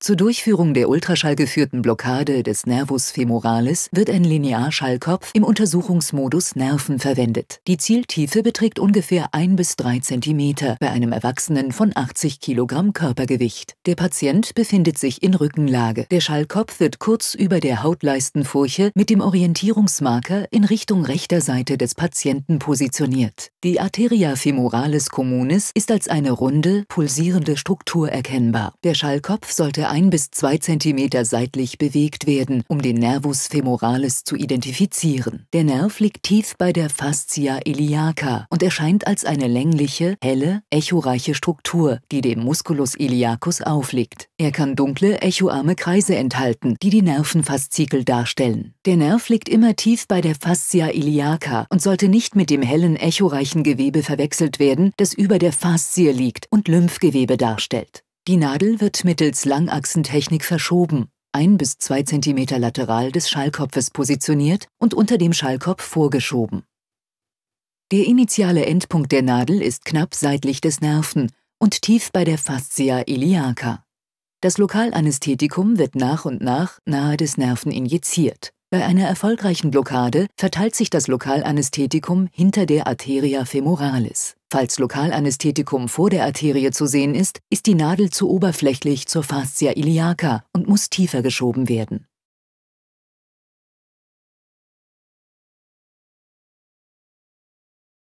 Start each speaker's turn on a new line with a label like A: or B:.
A: Zur Durchführung der ultraschallgeführten Blockade des Nervus femoralis wird ein Linearschallkopf im Untersuchungsmodus Nerven verwendet. Die Zieltiefe beträgt ungefähr 1 bis 3 cm bei einem Erwachsenen von 80 kg Körpergewicht. Der Patient befindet sich in Rückenlage. Der Schallkopf wird kurz über der Hautleistenfurche mit dem Orientierungsmarker in Richtung rechter Seite des Patienten positioniert. Die Arteria femoralis communis ist als eine runde, pulsierende Struktur erkennbar. Der Schallkopf sollte ein bis zwei Zentimeter seitlich bewegt werden, um den Nervus femoralis zu identifizieren. Der Nerv liegt tief bei der Fascia iliaca und erscheint als eine längliche, helle, echoreiche Struktur, die dem Musculus iliacus aufliegt. Er kann dunkle, echoarme Kreise enthalten, die die Nervenfaszikel darstellen. Der Nerv liegt immer tief bei der Fascia iliaca und sollte nicht mit dem hellen, echoreichen Gewebe verwechselt werden, das über der Faszie liegt und Lymphgewebe darstellt. Die Nadel wird mittels Langachsentechnik verschoben, ein bis zwei Zentimeter lateral des Schallkopfes positioniert und unter dem Schallkopf vorgeschoben. Der initiale Endpunkt der Nadel ist knapp seitlich des Nerven und tief bei der Fascia iliaca. Das Lokalanästhetikum wird nach und nach nahe des Nerven injiziert. Bei einer erfolgreichen Blockade verteilt sich das Lokalanästhetikum hinter der Arteria femoralis. Falls Lokalanästhetikum vor der Arterie zu sehen ist, ist die Nadel zu oberflächlich zur Fascia iliaca und muss tiefer geschoben werden.